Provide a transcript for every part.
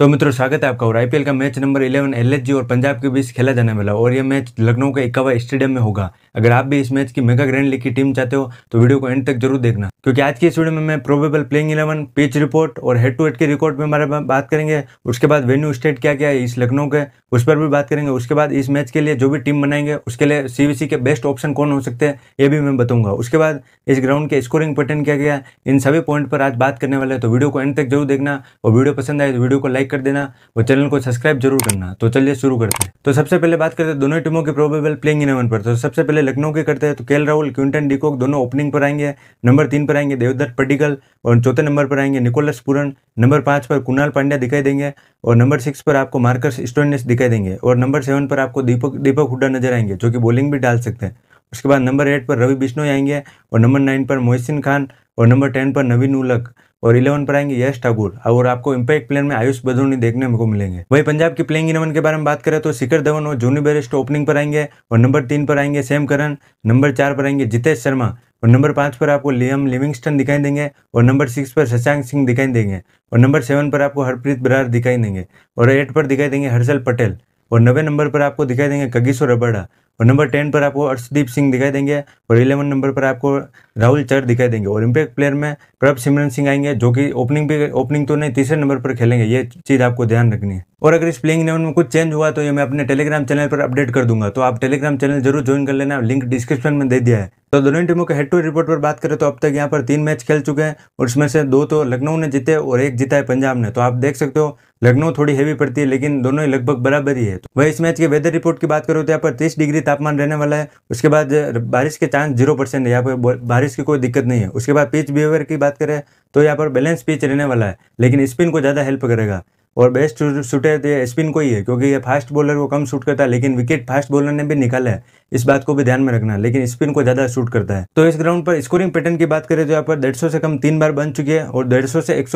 तो मित्रों स्वागत है आपका और आईपीएल का मैच नंबर 11 एलएचजी और पंजाब के बीच खेला जाने वाला और यह मैच लखनऊ के इक्का स्टेडियम में होगा अगर आप भी इस मैच की मेगा ग्रैंड लीग की टीम चाहते हो तो वीडियो को एंड तक जरूर देखना क्योंकि आज की इस वीडियो में मैं probable playing eleven pitch report और हेड टू हेड के रिकॉर्ड में हमारे बात करेंगे उसके बाद वेन्यू स्टेट क्या क्या है इस लखनऊ के उस पर भी बात करेंगे उसके बाद इस मैच के लिए जो भी टीम बनाएंगे उसके लिए सीवीसी के बेस्ट ऑप्शन कौन हो सकते हैं ये भी मैं बताऊंगा उसके बाद इस ग्राउंड के स्कोरिंग पैटर्न क्या क्या इन सभी पॉइंट पर आज बात करने वाले तो वीडियो को एंड तक जरूर देखना और वीडियो पसंद आए तो वीडियो को लाइक कर देना और चैनल को सब्सक्राइब जरूर करना तो चलिए शुरू करते हैं तो सबसे पहले बात करते हैं दोनों टीमों के प्रोबेबल प्लेइंग इलेवन पर तो सबसे पहले लखनऊ के करते हैं तो केल राहुल क्विंटन डिकोक दोनों ओपनिंग पर आएंगे नंबर तीन पर आएंगे देवदत्त पडिकल और चौथे नंबर पर आएंगे निकोलस पुरन नंबर पांच पर कुणाल पांड्या दिखाई देंगे और नंबर सिक्स पर आपको मार्कस स्टोनिस दिखाई देंगे और नंबर सेवन पर आपको दीपक दीपक हुड्डा नजर आएंगे जो कि बॉलिंग भी डाल सकते हैं उसके बाद नंबर एट पर रवि बिश्नोई आएंगे और नंबर नाइन पर मोहसिन खान और नंबर टेन पर नवीन उलक और इलेवन पर आएंगे यश ठाकुर और आपको इम्पैक्ट प्लेन में आयुष बदोनी देखने को मिलेंगे वही पंजाब की प्लेइंग इलेवन के बारे में बात करें तो शिखर धवन और जूनी बेरिस्ट ओपनिंग पर आएंगे और नंबर तीन पर आएंगे सेम करन नंबर चार पर आएंगे जितेश शर्मा और नंबर पांच पर आपको लियम लिविंगस्टन दिखाई देंगे और नंबर सिक्स पर शशांक सिंह दिखाई देंगे और नंबर सेवन पर आपको हरप्रीत बरार दिखाई देंगे और एट पर दिखाई देंगे हर्षल पटेल और नवे नंबर पर आपको दिखाई देंगे कगिसो रबाडा और नंबर टेन पर आपको अर्षदीप सिंह दिखाई देंगे और इलेवन नंबर पर आपको राहुल चर दिखाई देंगे और इम्पैक्ट प्लेयर में प्रभ सिमरन सिंह आएंगे जो कि ओपनिंग पे ओपनिंग तो नहीं तीसरे नंबर पर खेलेंगे ये चीज़ आपको ध्यान रखनी है और अगर इस प्लेइंग इलेवन में कुछ चेंज हुआ तो ये मैं अपने टेलीग्राम चैनल पर अपडेट कर दूंगा तो आप टेलीग्राम चैनल जरूर ज्वाइन कर लेना लिंक डिस्क्रिप्शन में दे दिया है तो दोनों टीमों के हेड टू रिपोर्ट पर बात करें तो अब तक यहाँ पर तीन मैच खेल चुके हैं और उसमें से दो तो लखनऊ ने जीते और एक जीता है पंजाब ने तो आप देख सकते हो लखनऊ थोड़ी हैवी पड़ती है लेकिन दोनों ही लगभग बराबर ही है तो वह इस मैच के वेदर रिपोर्ट की बात करो तो यहाँ पर तीस डिग्री तापमान रहने वाला है उसके बाद बारिश के चांस जीरो परसेंट है यहाँ पर बारिश की कोई दिक्कत नहीं है उसके बाद पिच बिहेवियर की बात करें तो यहाँ पर बैलेंस पिच रहने वाला है लेकिन स्पिन को ज़्यादा हेल्प करेगा और बेस्ट शूटर तो स्पिन को ही है क्योंकि ये फास्ट बॉलर को कम शूट करता है लेकिन विकेट फास्ट बॉलर ने भी निकाला है इस बात को भी ध्यान में रखना लेकिन स्पिन को ज़्यादा शूट करता है तो इस ग्राउंड पर स्कोरिंग पैटर्न की बात करें तो यहाँ पर डेढ़ से कम तीन बार बन चुकी है और डेढ़ से एक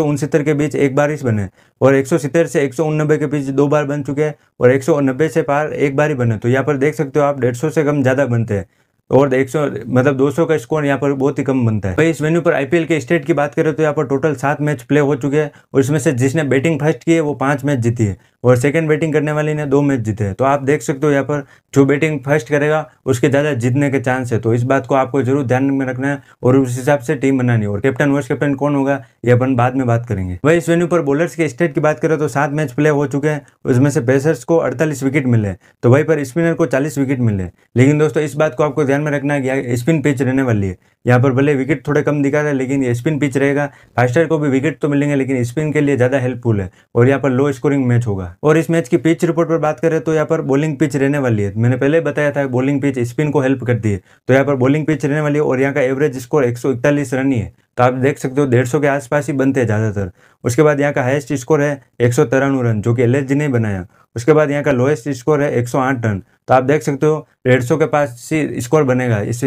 के बीच एक बार ही बने और एक से एक के बीच दो बार बन चुके हैं और एक से पार एक बार ही बने तो यहाँ पर देख सकते हो आप डेढ़ से कम ज़्यादा बनते हैं और सौ मतलब 200 का स्कोर यहाँ पर बहुत ही कम बनता है भाई इस वेन्यू पर आईपीएल के स्टेट की बात करें तो यहाँ पर टोटल सात मैच प्ले हो चुके हैं और इसमें से जिसने बैटिंग फर्स्ट की है वो पांच मैच जीती है और सेकंड बैटिंग करने वाले ने दो मैच जीते हैं तो आप देख सकते हो यहाँ पर जो बैटिंग फर्स्ट करेगा उसके ज़्यादा जीतने के चांस है तो इस बात को आपको जरूर ध्यान में रखना है और उस हिसाब से टीम बनानी और कैप्टन वर्स कैप्टन कौन होगा ये अपन बाद में बात करेंगे वही इस वेन्यू पर बॉलर्स के स्टेट की बात करें तो सात मैच प्ले हो चुके हैं उसमें से पेसर्स को अड़तालीस विकेट मिले तो वहीं पर स्पिनर को चालीस विकेट मिले लेकिन दोस्तों इस बात को आपको ध्यान में रखना है कि स्पिन पिच रहने वाली है यहाँ पर भले विकेट थोड़े कम दिखा रहे हैं लेकिन स्पिन पिच रहेगा फास्टर को भी विकेट तो मिलेंगे लेकिन स्पिन के लिए ज़्यादा हेल्पफुल है और यहाँ पर लो स्कोरिंग मैच होगा और इस मैच की पिच रिपोर्ट पर बात करें तो यहाँ पर बॉलिंग पिच रहने वाली है मैंने पहले बताया था बॉलिंग पिच स्पिन को हेल्प कर दी है तो यहाँ पर बॉलिंग पिच रहने वाली है और यहाँ का एवरेज स्कोर एक रन ही है तो आप देख सकते हो डेढ़ सौ के आसपास ही बनते हैं ज़्यादातर उसके बाद यहाँ का हाइस्ट स्कोर है एक सौ तिरानवे रन जो कि एल ने बनाया उसके बाद यहाँ का लोएस्ट स्कोर है एक सौ आठ रन तो आप देख सकते हो डेढ़ सौ के पास ही स्कोर बनेगा इस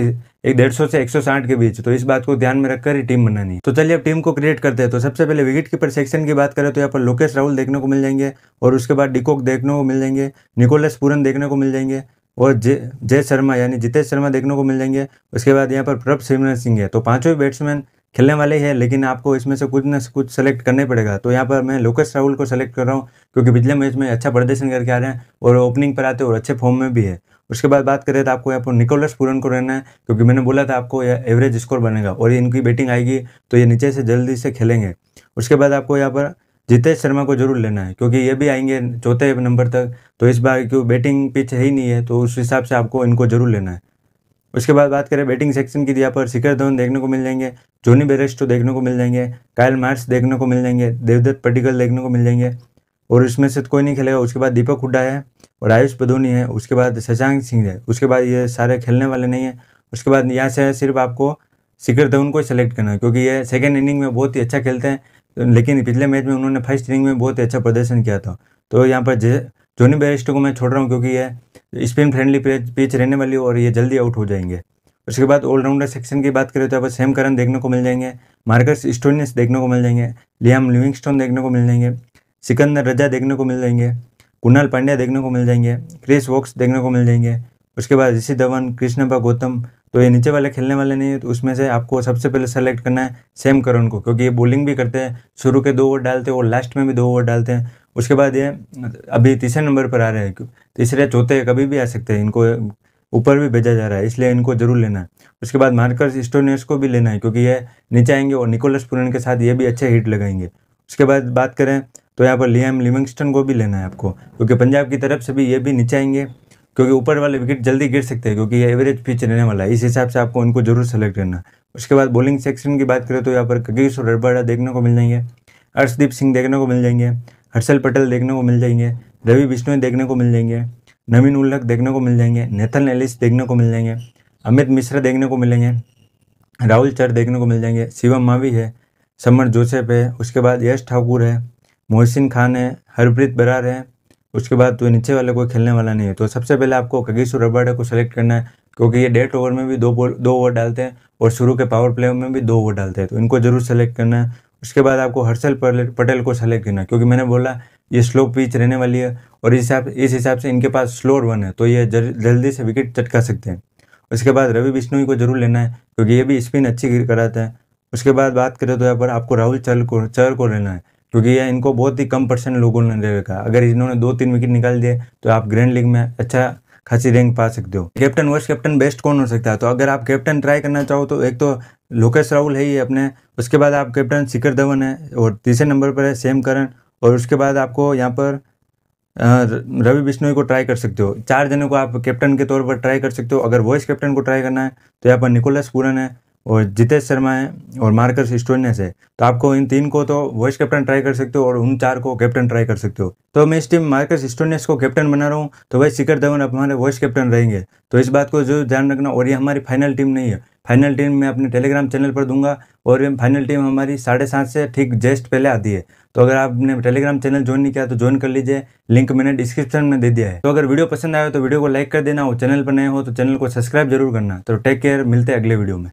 एक डेढ़ से एक के बीच तो इस बात को ध्यान में रखकर ही टीम बनानी तो चलिए अब टीम को क्रिएट करते हैं तो सबसे पहले विकेट कीपर सेक्शन की बात करें तो यहाँ पर लोकेश राहुल देखने को मिल जाएंगे और उसके बाद डिकोक देखने को मिल जाएंगे निकोलस पूरन देखने को मिल जाएंगे और जय जय शर्मा यानी जितेश शर्मा देखने को मिल जाएंगे उसके बाद यहाँ पर प्रभ सिमरन सिंह है तो पांचों ही बैट्समैन खेलने वाले हैं लेकिन आपको इसमें से कुछ ना कुछ सेलेक्ट करने पड़ेगा तो यहाँ पर मैं लोकेश राहुल को सेलेक्ट कर रहा हूँ क्योंकि पिछले मैच में अच्छा प्रदर्शन करके आ रहे हैं और ओपनिंग पर आते और अच्छे फॉर्म में भी है उसके बाद बात करें तो आपको यहाँ पर निकोलस पूरन को रहना है क्योंकि मैंने बोला था आपको यह एवरेज स्कोर बनेगा और इनकी बैटिंग आएगी तो ये नीचे से जल्दी से खेलेंगे उसके बाद आपको यहाँ पर जितेश शर्मा को जरूर लेना है क्योंकि ये भी आएंगे चौथे नंबर तक तो इस बार क्यों बैटिंग पिच है ही नहीं है तो उस हिसाब से आपको इनको जरूर लेना है उसके बाद बात करें बैटिंग सेक्शन की तो यहाँ पर शिखर धवन देखने को मिल जाएंगे जोनी बेरेस्टो देखने को मिल जाएंगे कायल मार्स देखने को मिल जाएंगे देवदत्त पटिकल देखने को मिल जाएंगे और इसमें से तो कोई नहीं खेलेगा उसके बाद दीपक हुड्डा है और आयुष बधोनी है उसके बाद शशांक सिंह है उसके बाद ये सारे खेलने वाले नहीं है उसके बाद यहाँ से सिर्फ आपको शिखर धवन को सेलेक्ट करना है क्योंकि ये सेकेंड इनिंग में बहुत ही अच्छा खेलते हैं लेकिन पिछले मैच में उन्होंने फर्स्ट इनिंग में बहुत ही अच्छा प्रदर्शन किया था तो यहाँ पर जोनी बेरिस्ट को मैं छोड़ रहा हूँ क्योंकि ये स्पिन फ्रेंडली पिच रहने वाली हो और ये जल्दी आउट हो जाएंगे उसके बाद ऑलराउंडर सेक्शन की बात करें तो आप सेम करन देखने को मिल जाएंगे मार्कस स्टोनियस देखने को मिल जाएंगे लियाम लिविंगस्टोन देखने को मिल जाएंगे सिकंदर रजा देखने को मिल जाएंगे कुणाल पांड्या देखने को मिल जाएंगे क्रिस वॉक्स देखने को मिल जाएंगे उसके बाद ऋषि धवन कृष्णपा गौतम तो ये नीचे वाले खेलने वाले नहीं है तो उसमें से आपको सबसे पहले सेलेक्ट करना है सेम करण को क्योंकि ये बॉलिंग भी करते हैं शुरू के दो ओवर डालते हैं और लास्ट में भी दो ओवर डालते हैं उसके बाद ये अभी तीसरे नंबर पर आ रहे हैं तीसरे चौथे कभी भी आ सकते हैं इनको ऊपर भी भेजा जा रहा है इसलिए इनको जरूर लेना है उसके बाद मार्कर्स स्टोनियस को भी लेना है क्योंकि ये नीचे आएंगे और निकोलस पुरन के साथ ये भी अच्छे हिट लगाएंगे उसके बाद बात करें तो यहाँ पर लियाम लिविंगस्टन को भी लेना है आपको क्योंकि पंजाब की तरफ से भी ये भी नीचे आएंगे क्योंकि ऊपर वाले विकेट जल्दी गिर सकते हैं क्योंकि ये एवरेज पिच रहने वाला है इस हिसाब से आपको उनको जरूर सेलेक्ट करना उसके बाद बॉलिंग सेक्शन की बात करें तो यहाँ पर कगेश और रबाड़ा देखने को मिल जाएंगे अर्शदीप सिंह देखने को मिल जाएंगे हर्षल पटेल देखने को मिल जाएंगे रवि बिश्नोई देखने को मिल जाएंगे नवीन उल्लक देखने को मिल जाएंगे नेथन एलिस देखने को मिल जाएंगे अमित मिश्रा देखने को मिलेंगे राहुल चर देखने को मिल जाएंगे शिवम मावी है समर जोसेफ है उसके बाद यश ठाकुर है मोहसिन खान है हरप्रीत बरार है उसके बाद तो नीचे वाले कोई खेलने वाला नहीं है तो सबसे पहले आपको कगीसू रबाडे को सेलेक्ट करना है क्योंकि ये डेट ओवर में भी दो दो ओवर डालते हैं और शुरू के पावर प्ले में भी दो ओवर डालते हैं तो इनको जरूर सेलेक्ट करना है उसके बाद आपको हर्षल पटेल को सेलेक्ट करना क्योंकि मैंने बोला ये स्लो पिच रहने वाली है और इस हिसाब इस हिसाब से इनके पास स्लो रन है तो ये जल्दी से विकेट चटका सकते हैं उसके बाद रवि बिश्नोई को जरूर लेना है क्योंकि ये भी स्पिन अच्छी गिर कराता है उसके बाद बात करें तो यहाँ पर आपको राहुल चर को चर को लेना है क्योंकि ये इनको बहुत ही कम परसेंट लोगों ने रखा अगर इन्होंने दो तीन विकेट निकाल दिए तो आप ग्रैंड लीग में अच्छा खासी रैंक पा सकते हो कैप्टन वर्ष कैप्टन बेस्ट कौन हो सकता है तो अगर आप कैप्टन ट्राई करना चाहो तो एक तो लोकेश राहुल है ही अपने उसके बाद आप कैप्टन शिखर धवन है और तीसरे नंबर पर है सेम करण और उसके बाद आपको यहाँ पर रवि बिश्नोई को ट्राई कर सकते हो चार जनों को आप कैप्टन के तौर पर ट्राई कर सकते हो अगर वॉइस कैप्टन को ट्राई करना है तो यहाँ पर निकोलस पूरन है और जितेश शर्मा है और मार्कस स्टोनियस है तो आपको इन तीन को तो वाइस कैप्टन ट्राई कर सकते हो और उन चार को कैप्टन ट्राई कर सकते हो तो मैं इस टीम मार्कस स्टोनियस को कैप्टन बना रहा हूँ तो वही शिखर धवन अब हमारे वाइस कैप्टन रहेंगे तो इस बात को जो ध्यान रखना और ये हमारी फाइनल टीम नहीं है फाइनल टीम मैं अपने टेलीग्राम चैनल पर दूंगा और फाइनल टीम हमारी साढ़े सात से ठीक जस्ट पहले आती है तो अगर आपने टेलीग्राम चैनल ज्वाइन नहीं किया तो ज्वाइन कर लीजिए लिंक मैंने डिस्क्रिप्शन में दे दिया है तो अगर वीडियो पसंद आया तो वीडियो को लाइक कर देना और चैनल पर नए हो तो चैनल को सब्सक्राइब जरूर करना तो टेक केयर मिलते हैं अगले वीडियो में